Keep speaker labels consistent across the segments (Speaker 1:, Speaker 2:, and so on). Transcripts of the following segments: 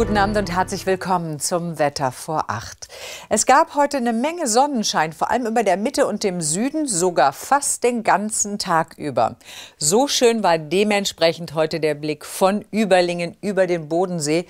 Speaker 1: Guten Abend und herzlich willkommen zum Wetter vor acht. Es gab heute eine Menge Sonnenschein, vor allem über der Mitte und dem Süden, sogar fast den ganzen Tag über. So schön war dementsprechend heute der Blick von Überlingen über den Bodensee.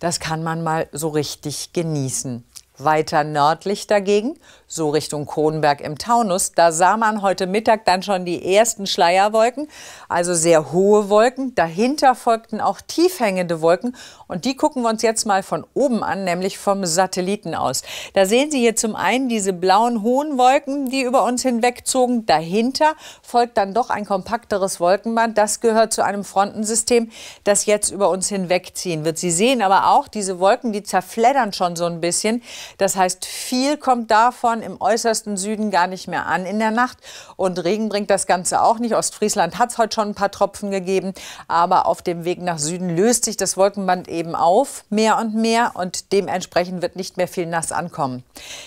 Speaker 1: Das kann man mal so richtig genießen. Weiter nördlich dagegen, so Richtung Kronberg im Taunus, da sah man heute Mittag dann schon die ersten Schleierwolken, also sehr hohe Wolken. Dahinter folgten auch tiefhängende Wolken und die gucken wir uns jetzt mal von oben an, nämlich vom Satelliten aus. Da sehen Sie hier zum einen diese blauen hohen Wolken, die über uns hinwegzogen. Dahinter folgt dann doch ein kompakteres Wolkenband. Das gehört zu einem Frontensystem, das jetzt über uns hinwegziehen wird. Sie sehen aber auch, diese Wolken, die zerfleddern schon so ein bisschen. Das heißt, viel kommt davon im äußersten Süden gar nicht mehr an in der Nacht. Und Regen bringt das Ganze auch nicht. Ostfriesland hat es heute schon ein paar Tropfen gegeben. Aber auf dem Weg nach Süden löst sich das Wolkenband eben auf, mehr und mehr. Und dementsprechend wird nicht mehr viel nass ankommen.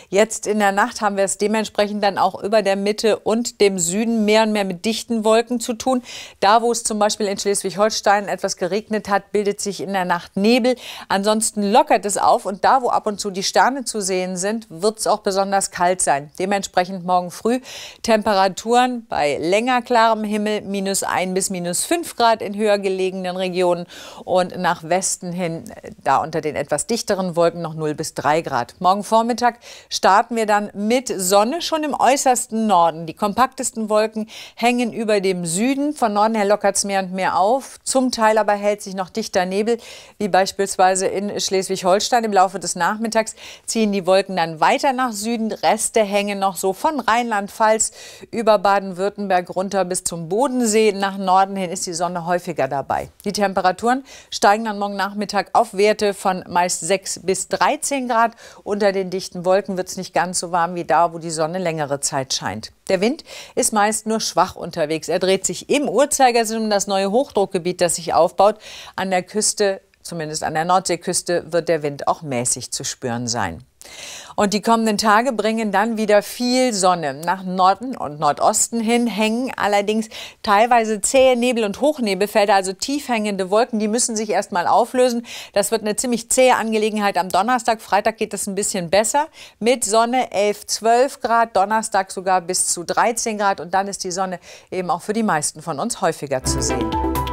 Speaker 1: Jetzt in der Nacht haben wir es dementsprechend dann auch über der Mitte und dem Süden mehr und mehr mit dichten Wolken zu tun. Da, wo es zum Beispiel in Schleswig-Holstein etwas geregnet hat, bildet sich in der Nacht Nebel. Ansonsten lockert es auf. Und da, wo ab und zu die Sterne zu sehen sind, wird es auch besonders kalt sein. Dementsprechend morgen früh Temperaturen bei länger klarem Himmel minus 1 bis minus 5 Grad in höher gelegenen Regionen und nach Westen hin, äh, da unter den etwas dichteren Wolken, noch 0 bis 3 Grad. Morgen Vormittag starten wir dann mit Sonne schon im äußersten Norden. Die kompaktesten Wolken hängen über dem Süden. Von Norden her lockert es mehr und mehr auf. Zum Teil aber hält sich noch dichter Nebel, wie beispielsweise in Schleswig-Holstein. Im Laufe des Nachmittags zieht ziehen die Wolken dann weiter nach Süden. Reste hängen noch so von Rheinland-Pfalz über Baden-Württemberg runter bis zum Bodensee. Nach Norden hin ist die Sonne häufiger dabei. Die Temperaturen steigen dann morgen Nachmittag auf Werte von meist 6 bis 13 Grad. Unter den dichten Wolken wird es nicht ganz so warm wie da, wo die Sonne längere Zeit scheint. Der Wind ist meist nur schwach unterwegs. Er dreht sich im Uhrzeigersinn um das neue Hochdruckgebiet, das sich aufbaut. An der Küste, zumindest an der Nordseeküste, wird der Wind auch mäßig zu spüren sein. Und die kommenden Tage bringen dann wieder viel Sonne. Nach Norden und Nordosten hin hängen allerdings teilweise zähe Nebel- und Hochnebelfelder, also tief hängende Wolken. Die müssen sich erst mal auflösen. Das wird eine ziemlich zähe Angelegenheit am Donnerstag. Freitag geht es ein bisschen besser mit Sonne 11, 12 Grad. Donnerstag sogar bis zu 13 Grad. Und dann ist die Sonne eben auch für die meisten von uns häufiger zu sehen.